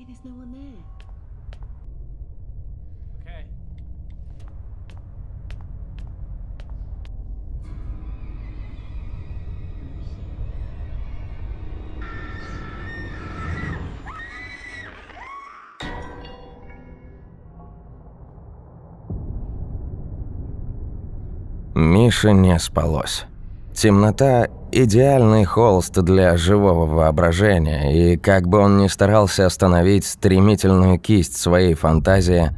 Hey, there's no one there. Okay. Миша не спалось. Темнота Идеальный холст для живого воображения, и как бы он ни старался остановить стремительную кисть своей фантазии,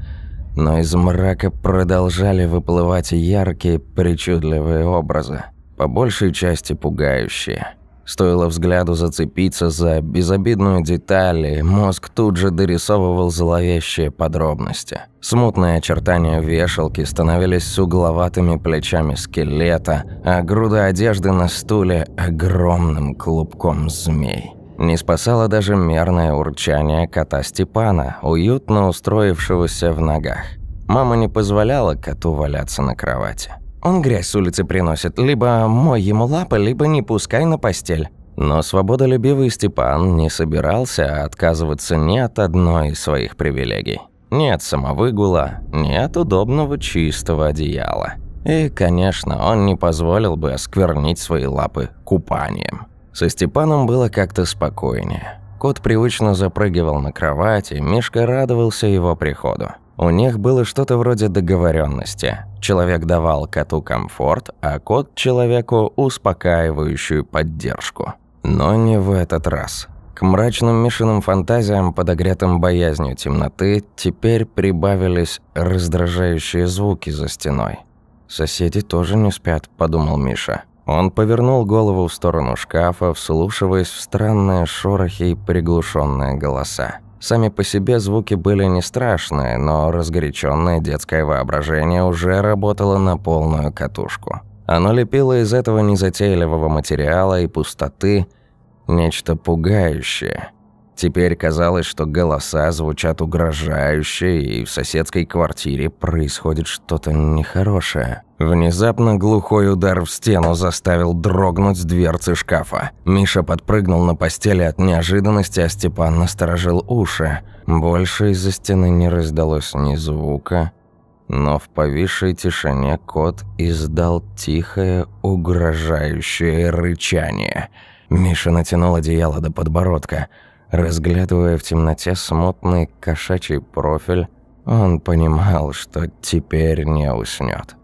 но из мрака продолжали выплывать яркие, причудливые образы, по большей части пугающие – Стоило взгляду зацепиться за безобидную деталь, мозг тут же дорисовывал зловещие подробности. Смутные очертания вешалки становились с угловатыми плечами скелета, а груда одежды на стуле – огромным клубком змей. Не спасало даже мерное урчание кота Степана, уютно устроившегося в ногах. Мама не позволяла коту валяться на кровати. Он грязь с улицы приносит, либо мой ему лапы, либо не пускай на постель». Но свободолюбивый Степан не собирался отказываться ни от одной из своих привилегий. Ни от самовыгула, ни от удобного чистого одеяла. И, конечно, он не позволил бы осквернить свои лапы купанием. Со Степаном было как-то спокойнее. Кот привычно запрыгивал на кровать, и Мишка радовался его приходу. У них было что-то вроде договоренности. Человек давал коту комфорт, а кот – человеку успокаивающую поддержку. Но не в этот раз. К мрачным мишиным фантазиям, подогретым боязнью темноты, теперь прибавились раздражающие звуки за стеной. «Соседи тоже не спят», – подумал Миша. Он повернул голову в сторону шкафа, вслушиваясь в странные шорохи и приглушенные голоса. Сами по себе звуки были не страшные, но разгоряченное детское воображение уже работало на полную катушку. Оно лепило из этого незатейливого материала и пустоты нечто пугающее. Теперь казалось, что голоса звучат угрожающе, и в соседской квартире происходит что-то нехорошее. Внезапно глухой удар в стену заставил дрогнуть дверцы шкафа. Миша подпрыгнул на постели от неожиданности, а Степан насторожил уши. Больше из-за стены не раздалось ни звука, но в повисшей тишине кот издал тихое, угрожающее рычание. Миша натянул одеяло до подбородка. Разглядывая в темноте смутный кошачий профиль, он понимал, что теперь не уснёт.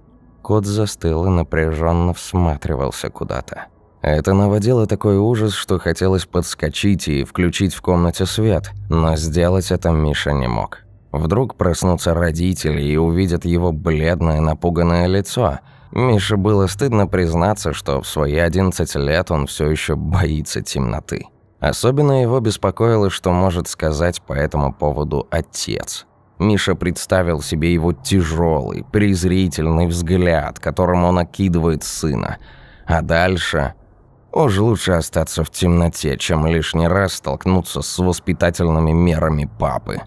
Кот застыл и напряженно всматривался куда-то. Это наводило такой ужас, что хотелось подскочить и включить в комнате свет, но сделать это Миша не мог. Вдруг проснутся родители и увидят его бледное, напуганное лицо. Мише было стыдно признаться, что в свои 11 лет он все еще боится темноты. Особенно его беспокоило, что может сказать по этому поводу отец. Миша представил себе его тяжелый, презрительный взгляд, которым он окидывает сына. А дальше... Уж лучше остаться в темноте, чем лишний раз столкнуться с воспитательными мерами папы.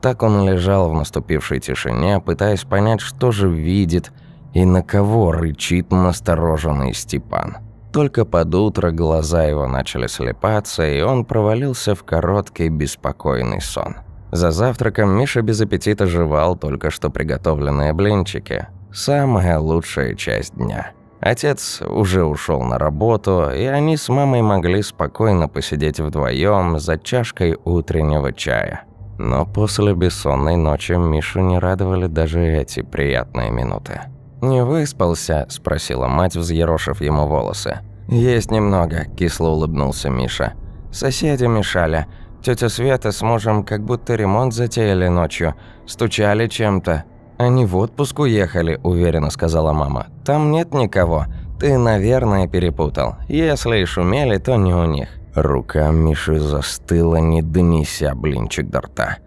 Так он лежал в наступившей тишине, пытаясь понять, что же видит и на кого рычит настороженный Степан. Только под утро глаза его начали слепаться, и он провалился в короткий беспокойный сон. За завтраком Миша без аппетита жевал только что приготовленные блинчики. Самая лучшая часть дня. Отец уже ушел на работу, и они с мамой могли спокойно посидеть вдвоем за чашкой утреннего чая. Но после бессонной ночи Мишу не радовали даже эти приятные минуты. «Не выспался?» – спросила мать, взъерошив ему волосы. «Есть немного», – кисло улыбнулся Миша. «Соседи мешали. Тетя Света с мужем как будто ремонт затеяли ночью. Стучали чем-то. «Они в отпуск уехали», – уверенно сказала мама. «Там нет никого. Ты, наверное, перепутал. Если и шумели, то не у них». Рука Миши застыла, не донеся блинчик до рта.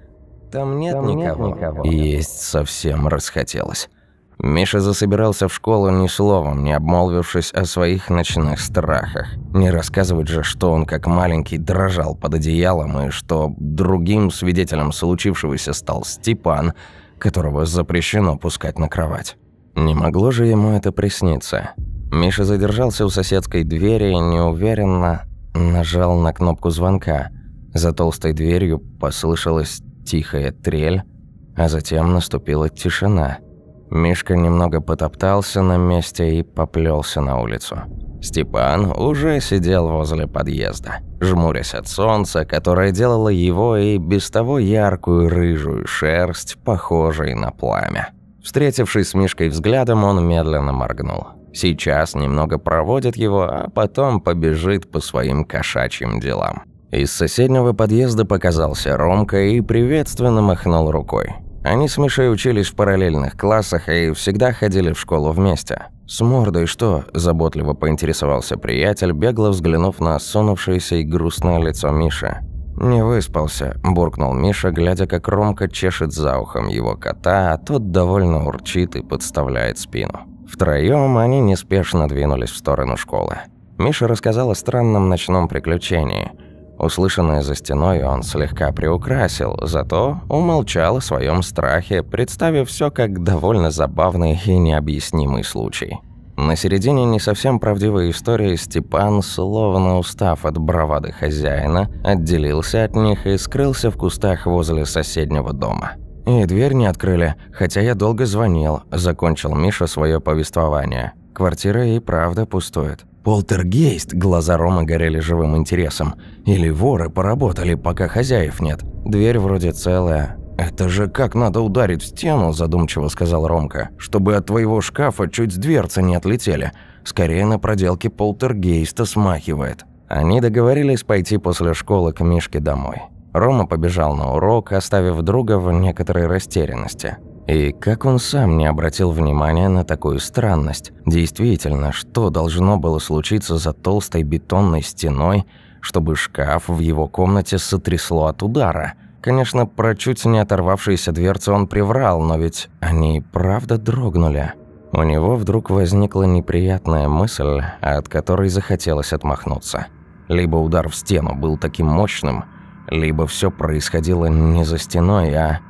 «Там нет, Там никого. нет никого». Есть совсем расхотелось. Миша засобирался в школу ни словом, не обмолвившись о своих ночных страхах. Не рассказывать же, что он как маленький дрожал под одеялом и что другим свидетелем случившегося стал Степан, которого запрещено пускать на кровать. Не могло же ему это присниться. Миша задержался у соседской двери и неуверенно нажал на кнопку звонка. За толстой дверью послышалась тихая трель, а затем наступила тишина – Мишка немного потоптался на месте и поплелся на улицу. Степан уже сидел возле подъезда, жмурясь от солнца, которое делало его и без того яркую рыжую шерсть, похожей на пламя. Встретившись с Мишкой взглядом, он медленно моргнул. Сейчас немного проводит его, а потом побежит по своим кошачьим делам. Из соседнего подъезда показался Ромка и приветственно махнул рукой. Они с Мишей учились в параллельных классах и всегда ходили в школу вместе. «С мордой что?» – заботливо поинтересовался приятель, бегло взглянув на осунувшееся и грустное лицо Миши. «Не выспался», – буркнул Миша, глядя, как Ромка чешет за ухом его кота, а тот довольно урчит и подставляет спину. Втроем они неспешно двинулись в сторону школы. Миша рассказал о странном ночном приключении. Услышанное за стеной он слегка приукрасил, зато умолчал о своем страхе, представив все как довольно забавный и необъяснимый случай. На середине не совсем правдивой истории Степан, словно устав от бравады хозяина, отделился от них и скрылся в кустах возле соседнего дома. «И дверь не открыли, хотя я долго звонил», – закончил Миша свое повествование. «Квартира и правда пустует». Полтергейст, глаза Рома горели живым интересом. Или воры поработали, пока хозяев нет. Дверь вроде целая. «Это же как надо ударить в стену», – задумчиво сказал Ромка, – «чтобы от твоего шкафа чуть с дверцы не отлетели. Скорее на проделке полтергейста смахивает». Они договорились пойти после школы к Мишке домой. Рома побежал на урок, оставив друга в некоторой растерянности. И как он сам не обратил внимания на такую странность? Действительно, что должно было случиться за толстой бетонной стеной, чтобы шкаф в его комнате сотрясло от удара? Конечно, про чуть не оторвавшиеся дверцы он приврал, но ведь они правда дрогнули. У него вдруг возникла неприятная мысль, от которой захотелось отмахнуться. Либо удар в стену был таким мощным, либо все происходило не за стеной, а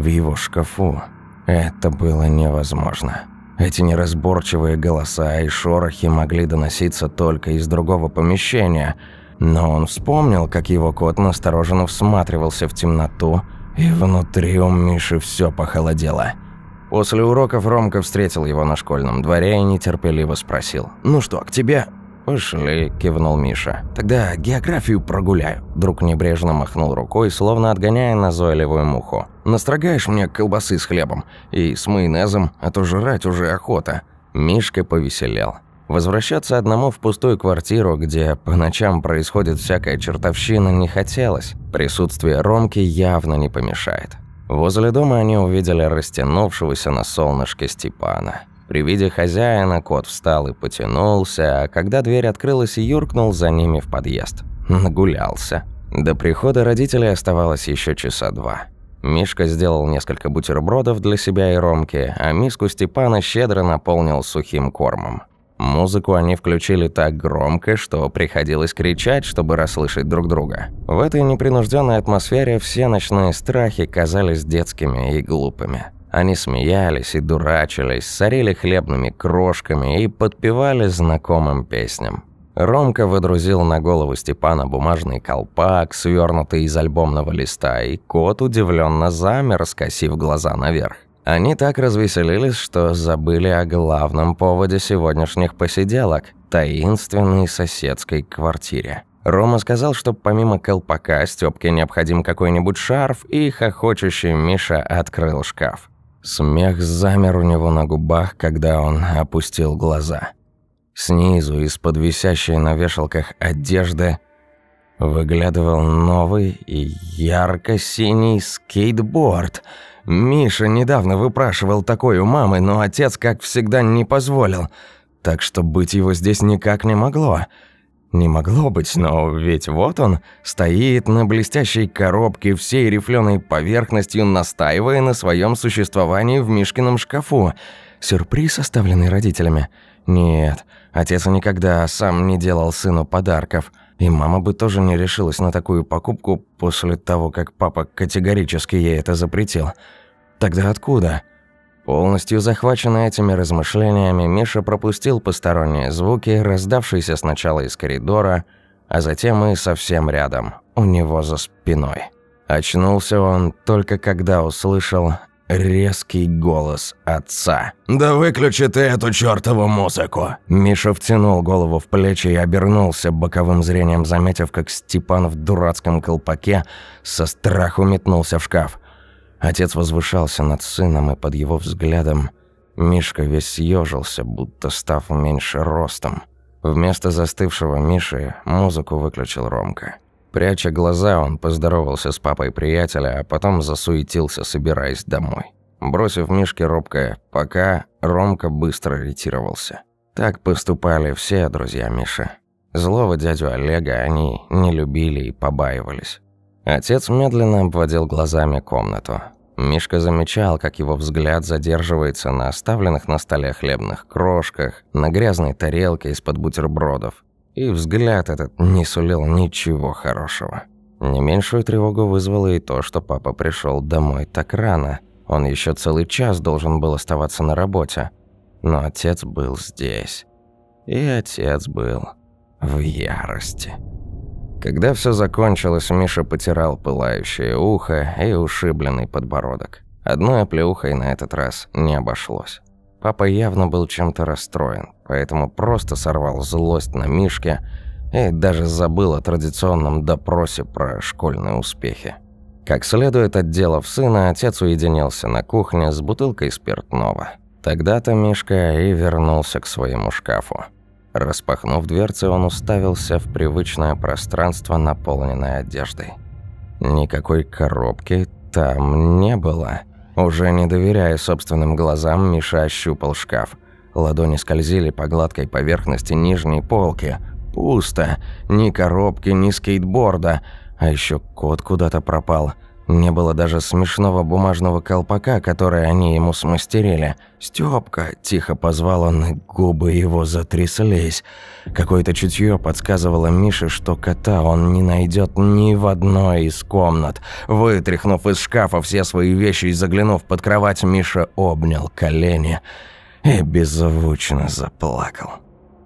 в его шкафу. Это было невозможно. Эти неразборчивые голоса и шорохи могли доноситься только из другого помещения, но он вспомнил, как его кот настороженно всматривался в темноту, и внутри у Миши все похолодело. После уроков Ромка встретил его на школьном дворе и нетерпеливо спросил «Ну что, к тебе?» «Пошли», – кивнул Миша. «Тогда географию прогуляю». Друг небрежно махнул рукой, словно отгоняя назойливую муху. «Настрогаешь мне колбасы с хлебом и с майонезом, а то жрать уже охота». Мишка повеселел. Возвращаться одному в пустую квартиру, где по ночам происходит всякая чертовщина, не хотелось. Присутствие Ромки явно не помешает. Возле дома они увидели растянувшегося на солнышке Степана. При виде хозяина кот встал и потянулся, а когда дверь открылась и юркнул за ними в подъезд. Нагулялся. До прихода родителей оставалось еще часа два. Мишка сделал несколько бутербродов для себя и Ромки, а миску Степана щедро наполнил сухим кормом. Музыку они включили так громко, что приходилось кричать, чтобы расслышать друг друга. В этой непринужденной атмосфере все ночные страхи казались детскими и глупыми. Они смеялись и дурачились, сорили хлебными крошками и подпевали знакомым песням. Ромка выдрузил на голову Степана бумажный колпак, свернутый из альбомного листа, и кот удивленно замер, скосив глаза наверх. Они так развеселились, что забыли о главном поводе сегодняшних посиделок – таинственной соседской квартире. Рома сказал, что помимо колпака Стёпке необходим какой-нибудь шарф, и хохочущий Миша открыл шкаф. Смех замер у него на губах, когда он опустил глаза. Снизу, из-под висящей на вешалках одежды, выглядывал новый и ярко-синий скейтборд. Миша недавно выпрашивал такой у мамы, но отец, как всегда, не позволил. Так что быть его здесь никак не могло. Не могло быть, но ведь вот он стоит на блестящей коробке всей рифленой поверхностью, настаивая на своем существовании в Мишкином шкафу. Сюрприз, оставленный родителями. Нет, отец никогда сам не делал сыну подарков. И мама бы тоже не решилась на такую покупку после того, как папа категорически ей это запретил. Тогда откуда? Полностью захваченный этими размышлениями, Миша пропустил посторонние звуки, раздавшиеся сначала из коридора, а затем и совсем рядом, у него за спиной. Очнулся он только когда услышал резкий голос отца. «Да выключи ты эту чёртову музыку!» Миша втянул голову в плечи и обернулся, боковым зрением заметив, как Степан в дурацком колпаке со страху метнулся в шкаф. Отец возвышался над сыном, и под его взглядом Мишка весь съежился, будто став меньше ростом. Вместо застывшего Миши музыку выключил Ромка. Пряча глаза, он поздоровался с папой приятеля, а потом засуетился, собираясь домой. Бросив Мишке робкое «пока», Ромка быстро ретировался. Так поступали все друзья Миши. Злого дядю Олега они не любили и побаивались. Отец медленно обводил глазами комнату. Мишка замечал, как его взгляд задерживается на оставленных на столе хлебных крошках, на грязной тарелке из-под бутербродов. И взгляд этот не сулил ничего хорошего. Не меньшую тревогу вызвало и то, что папа пришел домой так рано. Он еще целый час должен был оставаться на работе. Но отец был здесь. И отец был в ярости. Когда все закончилось, Миша потирал пылающее ухо и ушибленный подбородок. Одной оплеухой на этот раз не обошлось. Папа явно был чем-то расстроен, поэтому просто сорвал злость на Мишке и даже забыл о традиционном допросе про школьные успехи. Как следует, отделав сына, отец уединился на кухне с бутылкой спиртного. Тогда-то Мишка и вернулся к своему шкафу. Распахнув дверцы, он уставился в привычное пространство, наполненное одеждой. Никакой коробки там не было. Уже не доверяя собственным глазам, Миша ощупал шкаф. Ладони скользили по гладкой поверхности нижней полки. Пусто. Ни коробки, ни скейтборда. А еще кот куда-то пропал. Не было даже смешного бумажного колпака, который они ему смастерили. «Стёпка!» – тихо позвал он, губы его затряслись. Какое-то чутье подсказывало Мише, что кота он не найдет ни в одной из комнат. Вытряхнув из шкафа все свои вещи и заглянув под кровать, Миша обнял колени и беззвучно заплакал.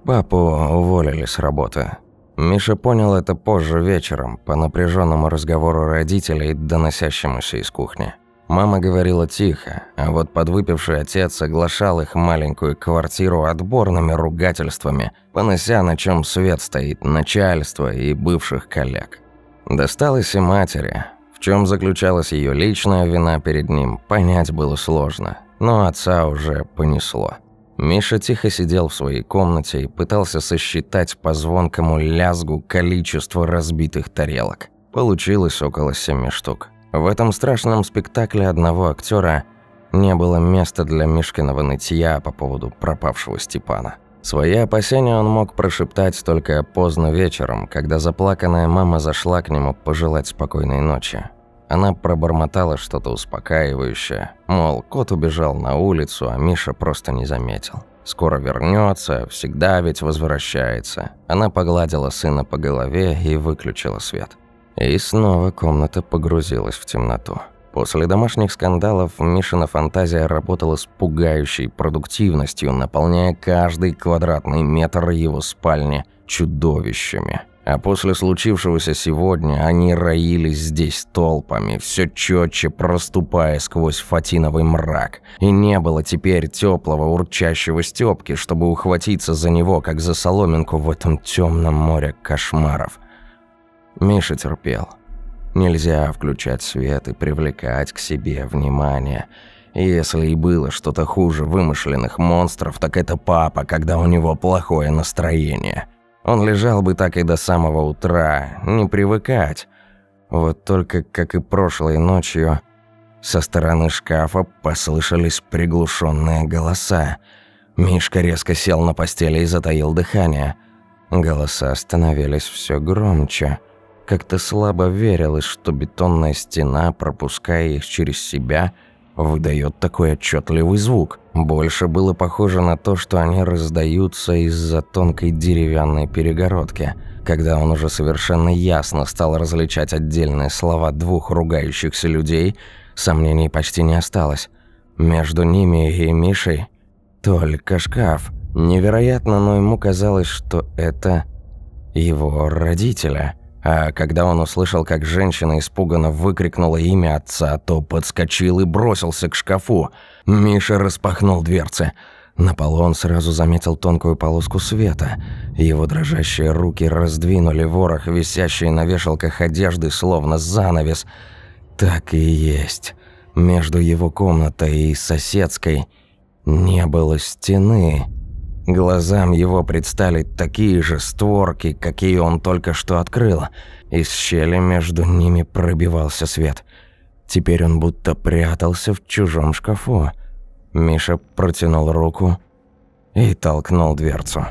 Папу уволили с работы. Миша понял это позже вечером, по напряженному разговору родителей, доносящемуся из кухни. Мама говорила тихо, а вот подвыпивший отец оглашал их маленькую квартиру отборными ругательствами, понося на чем свет стоит начальство и бывших коллег. Досталось и матери. В чем заключалась ее личная вина перед ним, понять было сложно, но отца уже понесло. Миша тихо сидел в своей комнате и пытался сосчитать по звонкому лязгу количество разбитых тарелок. Получилось около семи штук. В этом страшном спектакле одного актера не было места для Мишкиного нытья по поводу пропавшего Степана. Свои опасения он мог прошептать только поздно вечером, когда заплаканная мама зашла к нему пожелать спокойной ночи. Она пробормотала что-то успокаивающее, мол, кот убежал на улицу, а Миша просто не заметил. Скоро вернется, всегда ведь возвращается. Она погладила сына по голове и выключила свет. И снова комната погрузилась в темноту. После домашних скандалов Мишина фантазия работала с пугающей продуктивностью, наполняя каждый квадратный метр его спальни чудовищами. А после случившегося сегодня они роились здесь толпами, все четче проступая сквозь фатиновый мрак. И не было теперь теплого урчащего Степки, чтобы ухватиться за него, как за соломинку в этом темном море кошмаров. Миша терпел. Нельзя включать свет и привлекать к себе внимание. Если и было что-то хуже вымышленных монстров, так это папа, когда у него плохое настроение. Он лежал бы так и до самого утра, не привыкать. Вот только, как и прошлой ночью, со стороны шкафа послышались приглушенные голоса. Мишка резко сел на постели и затаил дыхание. Голоса становились все громче. Как-то слабо верилось, что бетонная стена, пропуская их через себя, выдает такой отчетливый звук – больше было похоже на то, что они раздаются из-за тонкой деревянной перегородки, когда он уже совершенно ясно стал различать отдельные слова двух ругающихся людей, сомнений почти не осталось. Между ними и Мишей только шкаф. Невероятно, но ему казалось, что это его родители – а когда он услышал, как женщина испуганно выкрикнула имя отца, то подскочил и бросился к шкафу. Миша распахнул дверцы. На полу он сразу заметил тонкую полоску света. Его дрожащие руки раздвинули ворох, висящий на вешалках одежды, словно занавес. Так и есть. Между его комнатой и соседской не было стены. Глазам его предстали такие же створки, какие он только что открыл. Из щели между ними пробивался свет. Теперь он будто прятался в чужом шкафу. Миша протянул руку и толкнул дверцу.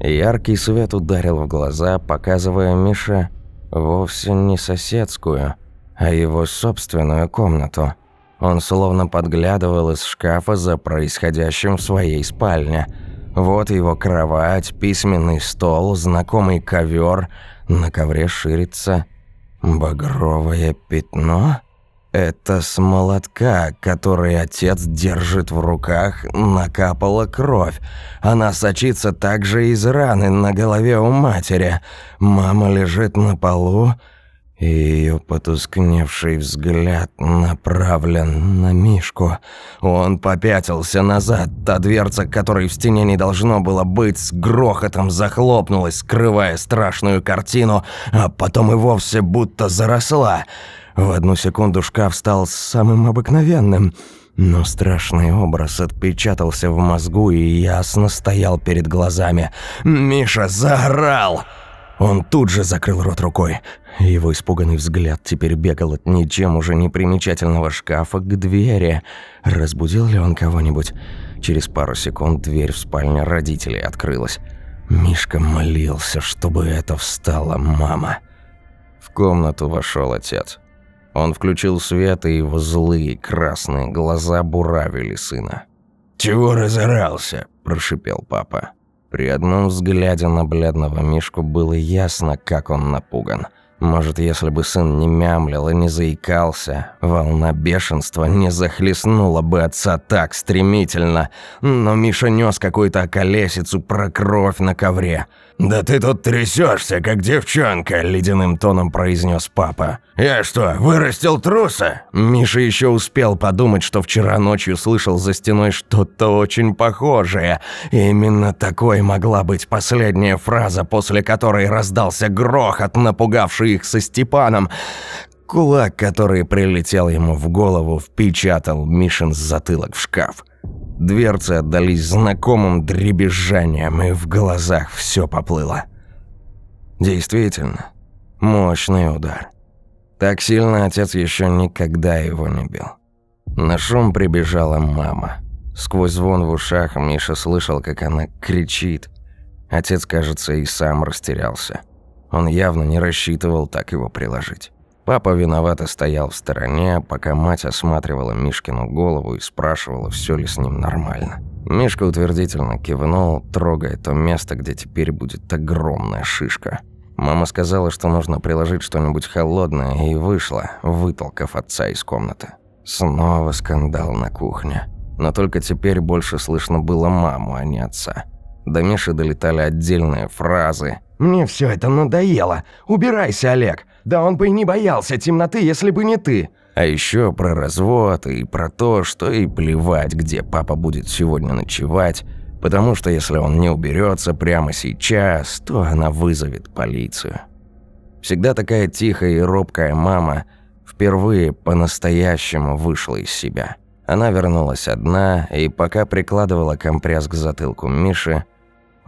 Яркий свет ударил в глаза, показывая Мише вовсе не соседскую, а его собственную комнату. Он словно подглядывал из шкафа за происходящим в своей спальне – вот его кровать, письменный стол, знакомый ковер. На ковре ширится багровое пятно. Это с молотка, который отец держит в руках, накапала кровь. Она сочится также из раны на голове у матери. Мама лежит на полу, и ее потускневший взгляд направлен на Мишку. Он попятился назад, та дверца, которой в стене не должно было быть, с грохотом захлопнулась, скрывая страшную картину, а потом и вовсе будто заросла. В одну секунду шкаф стал самым обыкновенным – но страшный образ отпечатался в мозгу и ясно стоял перед глазами. «Миша заорал!» Он тут же закрыл рот рукой. Его испуганный взгляд теперь бегал от ничем уже не примечательного шкафа к двери. Разбудил ли он кого-нибудь? Через пару секунд дверь в спальню родителей открылась. Мишка молился, чтобы это встала мама. В комнату вошел отец. Он включил свет, и его злые красные глаза буравили сына. «Чего разорался?» – прошипел папа. При одном взгляде на бледного Мишку было ясно, как он напуган – может, если бы сын не мямлил и не заикался, волна бешенства не захлестнула бы отца так стремительно. Но Миша нес какую-то колесицу про кровь на ковре. «Да ты тут трясешься, как девчонка», – ледяным тоном произнес папа. «Я что, вырастил труса?» Миша еще успел подумать, что вчера ночью слышал за стеной что-то очень похожее. И именно такой могла быть последняя фраза, после которой раздался грохот, напугавший их со Степаном. Кулак, который прилетел ему в голову, впечатал Мишин с затылок в шкаф. Дверцы отдались знакомым дребезжанием, и в глазах все поплыло. Действительно, мощный удар. Так сильно отец еще никогда его не бил. На шум прибежала мама. Сквозь звон в ушах Миша слышал, как она кричит. Отец, кажется, и сам растерялся. Он явно не рассчитывал так его приложить. Папа виновато стоял в стороне, пока мать осматривала Мишкину голову и спрашивала, все ли с ним нормально. Мишка утвердительно кивнул, трогая то место, где теперь будет огромная шишка. Мама сказала, что нужно приложить что-нибудь холодное, и вышла, вытолкав отца из комнаты. Снова скандал на кухне. Но только теперь больше слышно было маму, а не отца. До Миши долетали отдельные фразы – «Мне все это надоело. Убирайся, Олег. Да он бы и не боялся темноты, если бы не ты». А еще про развод и про то, что и плевать, где папа будет сегодня ночевать, потому что если он не уберется прямо сейчас, то она вызовет полицию. Всегда такая тихая и робкая мама впервые по-настоящему вышла из себя. Она вернулась одна, и пока прикладывала компресс к затылку Миши,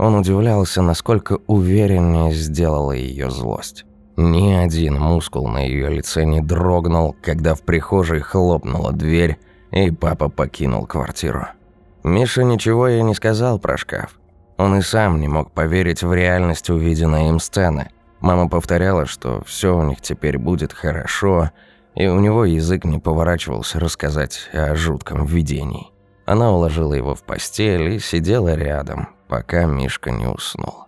он удивлялся, насколько увереннее сделала ее злость. Ни один мускул на ее лице не дрогнул, когда в прихожей хлопнула дверь, и папа покинул квартиру. Миша ничего ей не сказал про шкаф. Он и сам не мог поверить в реальность увиденной им сцены. Мама повторяла, что все у них теперь будет хорошо, и у него язык не поворачивался рассказать о жутком видении. Она уложила его в постель и сидела рядом, пока Мишка не уснул.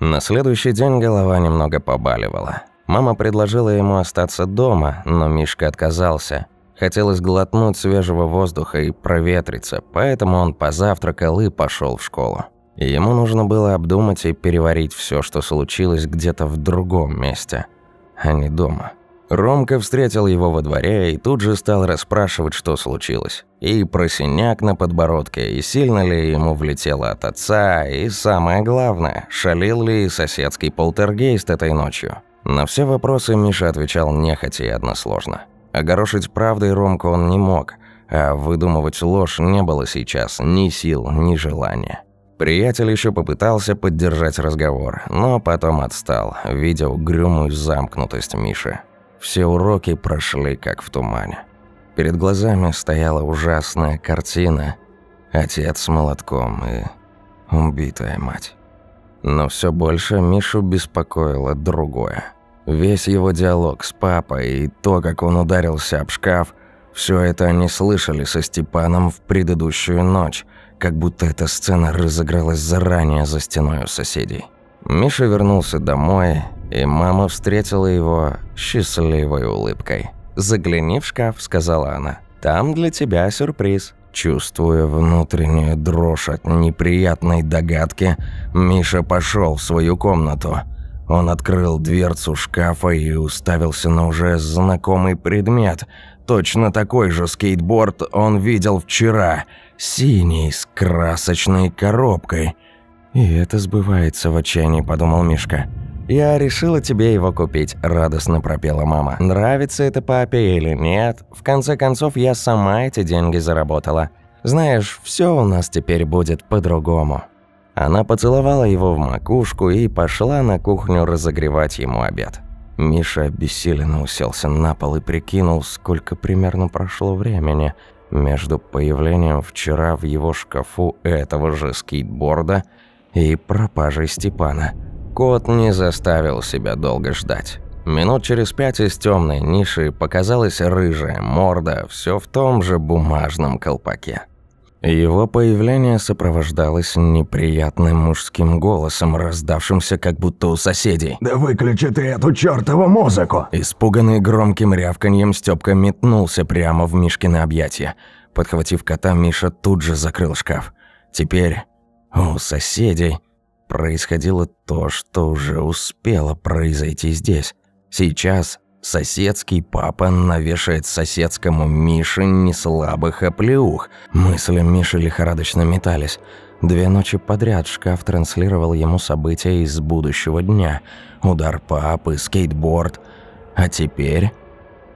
На следующий день голова немного побаливала. Мама предложила ему остаться дома, но Мишка отказался. Хотелось глотнуть свежего воздуха и проветриться, поэтому он позавтракал и пошел в школу. Ему нужно было обдумать и переварить все, что случилось где-то в другом месте, а не дома. Ромка встретил его во дворе и тут же стал расспрашивать, что случилось. И про синяк на подбородке, и сильно ли ему влетело от отца, и самое главное, шалил ли соседский полтергейст этой ночью. На все вопросы Миша отвечал нехотя и односложно. Огорошить правдой Ромку он не мог, а выдумывать ложь не было сейчас ни сил, ни желания. Приятель еще попытался поддержать разговор, но потом отстал, видя угрюмую замкнутость Миши. Все уроки прошли как в тумане. Перед глазами стояла ужасная картина. Отец с молотком и убитая мать. Но все больше Мишу беспокоило другое. Весь его диалог с папой и то, как он ударился об шкаф, все это они слышали со Степаном в предыдущую ночь, как будто эта сцена разыгралась заранее за стеной у соседей. Миша вернулся домой и мама встретила его счастливой улыбкой. «Загляни в шкаф», — сказала она. «Там для тебя сюрприз». Чувствуя внутреннюю дрожь от неприятной догадки, Миша пошел в свою комнату. Он открыл дверцу шкафа и уставился на уже знакомый предмет. Точно такой же скейтборд он видел вчера. Синий, с красочной коробкой. «И это сбывается в отчаянии», — подумал Мишка. «Я решила тебе его купить», – радостно пропела мама. «Нравится это папе или нет, в конце концов я сама эти деньги заработала. Знаешь, все у нас теперь будет по-другому». Она поцеловала его в макушку и пошла на кухню разогревать ему обед. Миша обессиленно уселся на пол и прикинул, сколько примерно прошло времени между появлением вчера в его шкафу этого же скейтборда и пропажей Степана – Кот не заставил себя долго ждать. Минут через пять из темной ниши показалась рыжая морда, все в том же бумажном колпаке. Его появление сопровождалось неприятным мужским голосом, раздавшимся как будто у соседей. «Да выключи ты эту чертову музыку!» Испуганный громким рявканьем, Стёпка метнулся прямо в Мишкины объятия. Подхватив кота, Миша тут же закрыл шкаф. Теперь у соседей происходило то, что уже успело произойти здесь. Сейчас соседский папа навешает соседскому Мише неслабых оплеух. Мысли Миши лихорадочно метались. Две ночи подряд шкаф транслировал ему события из будущего дня. Удар папы, скейтборд. А теперь...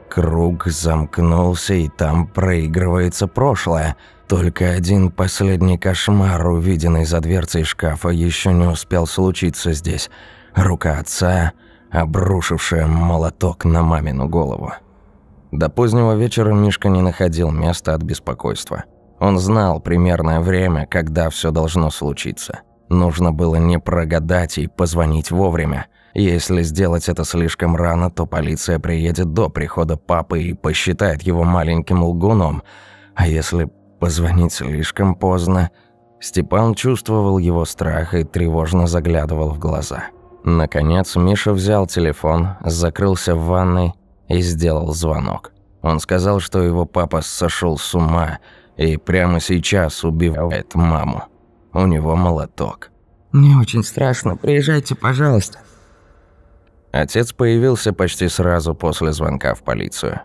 Круг замкнулся, и там проигрывается прошлое – только один последний кошмар, увиденный за дверцей шкафа, еще не успел случиться здесь. Рука отца, обрушившая молоток на мамину голову. До позднего вечера Мишка не находил места от беспокойства. Он знал примерное время, когда все должно случиться. Нужно было не прогадать и позвонить вовремя. Если сделать это слишком рано, то полиция приедет до прихода папы и посчитает его маленьким лгуном. А если Позвонить слишком поздно. Степан чувствовал его страх и тревожно заглядывал в глаза. Наконец Миша взял телефон, закрылся в ванной и сделал звонок. Он сказал, что его папа сошел с ума и прямо сейчас убивает маму. У него молоток. «Мне очень страшно, приезжайте, пожалуйста». Отец появился почти сразу после звонка в полицию.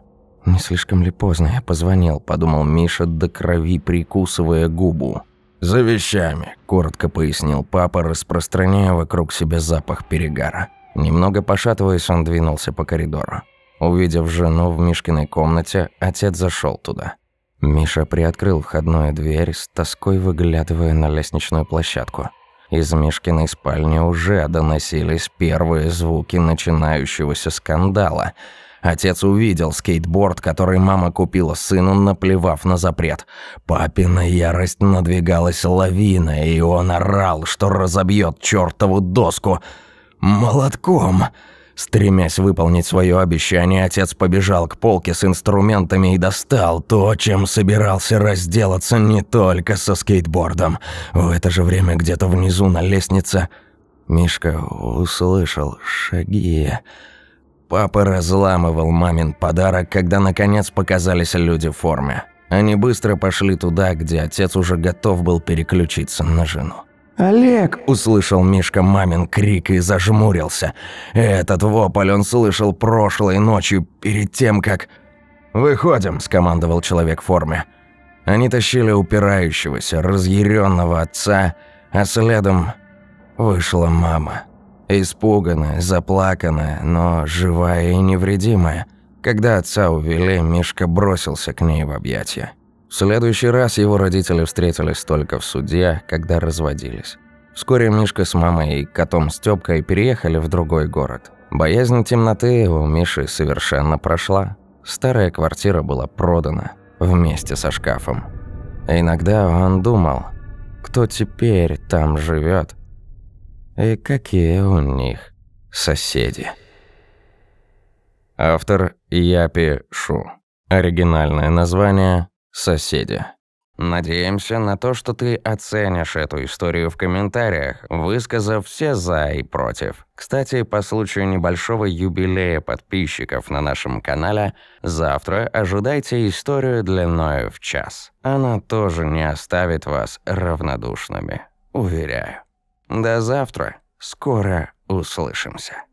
Не слишком ли поздно я позвонил, подумал Миша, до крови прикусывая губу. «За вещами», – коротко пояснил папа, распространяя вокруг себя запах перегара. Немного пошатываясь, он двинулся по коридору. Увидев жену в Мишкиной комнате, отец зашел туда. Миша приоткрыл входную дверь, с тоской выглядывая на лестничную площадку. Из Мишкиной спальни уже доносились первые звуки начинающегося скандала – Отец увидел скейтборд, который мама купила сыну, наплевав на запрет. Папина ярость надвигалась лавина, и он орал, что разобьет чертову доску. «Молотком!» Стремясь выполнить свое обещание, отец побежал к полке с инструментами и достал то, чем собирался разделаться не только со скейтбордом. В это же время где-то внизу на лестнице Мишка услышал шаги. Папа разламывал мамин подарок, когда наконец показались люди в форме. Они быстро пошли туда, где отец уже готов был переключиться на жену. «Олег!» – услышал Мишка мамин крик и зажмурился. Этот вопль он слышал прошлой ночью, перед тем, как... «Выходим!» – скомандовал человек в форме. Они тащили упирающегося, разъяренного отца, а следом вышла мама. Испуганная, заплаканная, но живая и невредимая. Когда отца увели, Мишка бросился к ней в объятия. В следующий раз его родители встретились только в суде, когда разводились. Вскоре Мишка с мамой и котом Стёпкой переехали в другой город. Боязнь темноты у Миши совершенно прошла. Старая квартира была продана вместе со шкафом. иногда он думал, кто теперь там живет, и какие у них соседи. Автор Япи Шу. Оригинальное название «Соседи». Надеемся на то, что ты оценишь эту историю в комментариях, высказав все «за» и «против». Кстати, по случаю небольшого юбилея подписчиков на нашем канале, завтра ожидайте историю длиною в час. Она тоже не оставит вас равнодушными. Уверяю. До завтра. Скоро услышимся.